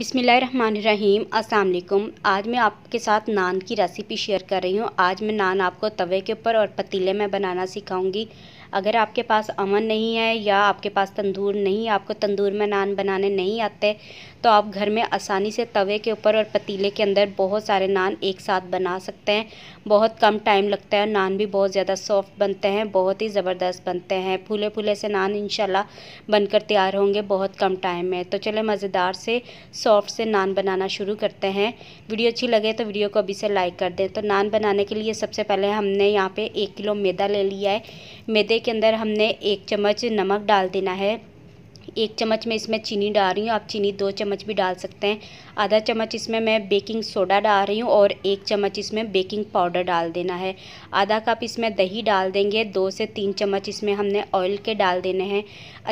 बिसमीम अस्सलाम आज मैं आपके साथ नान की रेसिपी शेयर कर रही हूँ आज मैं नान आपको तवे के ऊपर और पतीले में बनाना सिखाऊंगी अगर आपके पास अमन नहीं है या आपके पास तंदूर नहीं आपको तंदूर में नान बनाने नहीं आते तो आप घर में आसानी से तवे के ऊपर और पतीले के अंदर बहुत सारे नान एक साथ बना सकते हैं बहुत कम टाइम लगता है नान भी बहुत ज़्यादा सॉफ्ट बनते हैं बहुत ही ज़बरदस्त बनते हैं फूले फूले से नान इन बनकर तैयार होंगे बहुत कम टाइम में तो चले मज़ेदार से सॉफ्ट से नान बनाना शुरू करते हैं वीडियो अच्छी लगे तो वीडियो को अभी से लाइक कर दें तो नान बनाने के लिए सबसे पहले हमने यहाँ पे एक किलो मैदा ले लिया है मैदे के अंदर हमने एक चम्मच नमक डाल देना है एक चम्मच में इसमें चीनी डाल रही हूँ आप चीनी दो चम्मच भी डाल सकते हैं आधा चम्मच इसमें मैं बेकिंग सोडा डाल रही हूँ और एक चम्मच इसमें बेकिंग पाउडर डाल देना है आधा कप इसमें दही डाल देंगे दो से तीन चम्मच इसमें हमने ऑयल के डाल देने हैं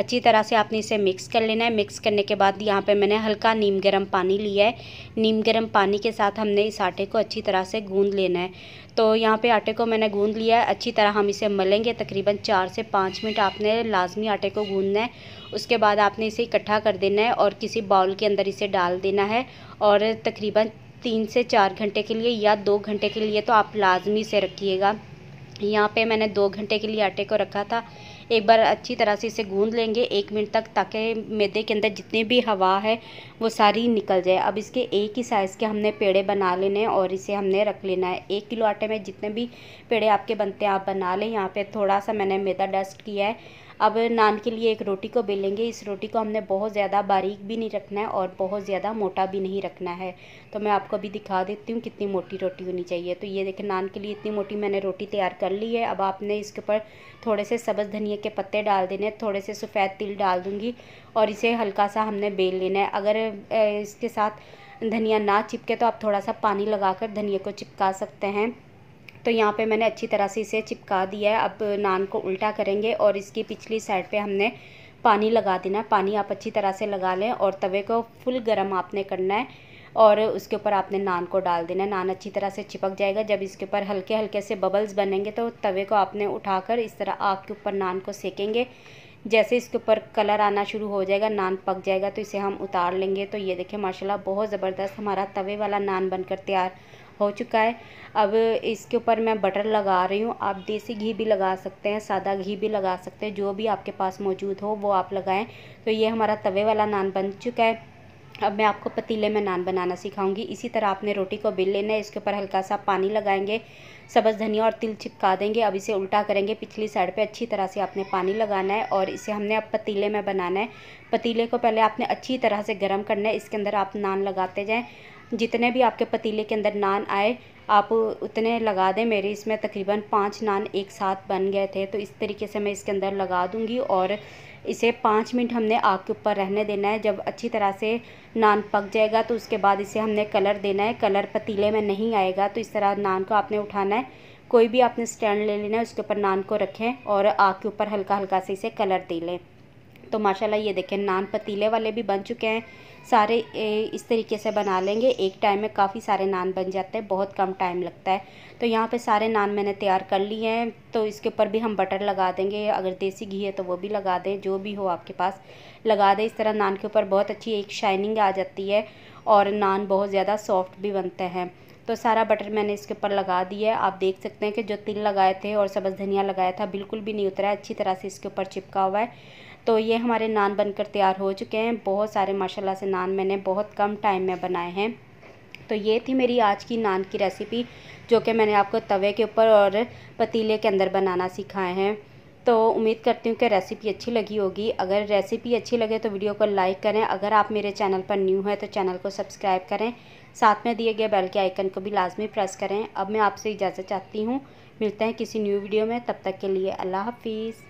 अच्छी तरह से आपने इसे मिक्स कर लेना है मिक्स करने के बाद यहाँ पर मैंने हल्का नीम गर्म पानी लिया है नीम गर्म पानी के साथ हमने इस आटे को अच्छी तरह से गूँध लेना है तो यहाँ पर आटे को मैंने गूँध लिया है अच्छी तरह हम इसे मलेंगे तकरीबन चार से पाँच मिनट आपने लाजमी आटे को गूँधना है उसके बाद आपने इसे इकट्ठा कर देना है और किसी बाउल के अंदर इसे डाल देना है और तकरीबन तीन से चार घंटे के लिए या दो घंटे के लिए तो आप लाजमी से रखिएगा यहाँ पे मैंने दो घंटे के लिए आटे को रखा था एक बार अच्छी तरह से इसे गूंद लेंगे एक मिनट तक ताकि मैदे के अंदर जितनी भी हवा है वो सारी निकल जाए अब इसके एक ही साइज़ के हमने पेड़े बना लेने हैं और इसे हमने रख लेना है एक किलो आटे में जितने भी पेड़े आपके बनते हैं आप बना लें यहाँ पे थोड़ा सा मैंने मैदा डस्ट किया है अब नान के लिए एक रोटी को बेलेंगे इस रोटी को हमने बहुत ज़्यादा बारीक भी नहीं रखना है और बहुत ज़्यादा मोटा भी नहीं रखना है तो मैं आपको अभी दिखा देती हूँ कितनी मोटी रोटी होनी चाहिए तो ये देखें नान के लिए इतनी मोटी मैंने रोटी तैयार कर ली है अब आपने इसके ऊपर थोड़े से सब्ज़ धनिया के पत्ते डाल देने थोड़े से सफ़ेद तिल डाल दूँगी और इसे हल्का सा हमने बेल लेना है अगर इसके साथ धनिया ना चिपके तो आप थोड़ा सा पानी लगाकर धनिया को चिपका सकते हैं तो यहाँ पे मैंने अच्छी तरह से इसे चिपका दिया है अब नान को उल्टा करेंगे और इसकी पिछली साइड पे हमने पानी लगा देना है पानी आप अच्छी तरह से लगा लें और तवे को फुल गर्म आपने करना है और उसके ऊपर आपने नान को डाल देना है नान अच्छी तरह से चिपक जाएगा जब इसके ऊपर हल्के हल्के से बबल्स बनेंगे तो तवे को आपने उठाकर इस तरह आग के ऊपर नान को सेकेंगे जैसे इसके ऊपर कलर आना शुरू हो जाएगा नान पक जाएगा तो इसे हम उतार लेंगे तो ये देखें माशाल्लाह बहुत ज़बरदस्त हमारा तवे वाला नान बनकर तैयार हो चुका है अब इसके ऊपर मैं बटर लगा रही हूँ आप देसी घी भी लगा सकते हैं सादा घी भी लगा सकते हैं जो भी आपके पास मौजूद हो वो आप लगाएं तो ये हमारा तवे वाला नान बन चुका है अब मैं आपको पतीले में नान बनाना सिखाऊंगी इसी तरह आपने रोटी को बेल लेना है इसके ऊपर हल्का सा पानी लगाएंगे सब्ज़ धनिया और तिल चिपका देंगे अब इसे उल्टा करेंगे पिछली साइड पे अच्छी तरह से आपने पानी लगाना है और इसे हमने अब पतीले में बनाना है पतीले को पहले आपने अच्छी तरह से गर्म करना है इसके अंदर आप नान लगाते जाएँ जितने भी आपके पतीले के अंदर नान आए आप उतने लगा दें मेरे इसमें तकरीबन पाँच नान एक साथ बन गए थे तो इस तरीके से मैं इसके अंदर लगा दूँगी और इसे पाँच मिनट हमने आग के ऊपर रहने देना है जब अच्छी तरह से नान पक जाएगा तो उसके बाद इसे हमने कलर देना है कलर पतीले में नहीं आएगा तो इस तरह नान को आपने उठाना है कोई भी आपने स्टैंड ले लेना है उसके ऊपर नान को रखें और आग के ऊपर हल्का हल्का से इसे कलर दे लें तो माशाल्लाह ये देखें नान पतीले वाले भी बन चुके हैं सारे इस तरीके से बना लेंगे एक टाइम में काफ़ी सारे नान बन जाते हैं बहुत कम टाइम लगता है तो यहाँ पे सारे नान मैंने तैयार कर लिए हैं तो इसके ऊपर भी हम बटर लगा देंगे अगर देसी घी है तो वो भी लगा दें जो भी हो आपके पास लगा दें इस तरह नान के ऊपर बहुत अच्छी एक शाइनिंग आ जाती है और नान बहुत ज़्यादा सॉफ्ट भी बनते हैं तो सारा बटर मैंने इसके ऊपर लगा दिया है आप देख सकते हैं कि जो तिल लगाए थे और सब्ज़ धनिया लगाया था बिल्कुल भी नहीं उतरा है अच्छी तरह से इसके ऊपर चिपका हुआ है तो ये हमारे नान बनकर तैयार हो चुके हैं बहुत सारे माशाल्लाह से नान मैंने बहुत कम टाइम में बनाए हैं तो ये थी मेरी आज की नान की रेसिपी जो कि मैंने आपको तवे के ऊपर और पतीले के अंदर बनाना सिखाए हैं तो उम्मीद करती हूँ कि रेसिपी अच्छी लगी होगी अगर रेसिपी अच्छी लगे तो वीडियो को लाइक करें अगर आप मेरे चैनल पर न्यू हैं तो चैनल को सब्सक्राइब करें साथ में दिए गए बेल के आइकन को भी लाजमी प्रेस करें अब मैं आपसे इजाज़त चाहती हूँ मिलते हैं किसी न्यू वीडियो में तब तक के लिए अल्लाह हाफिज़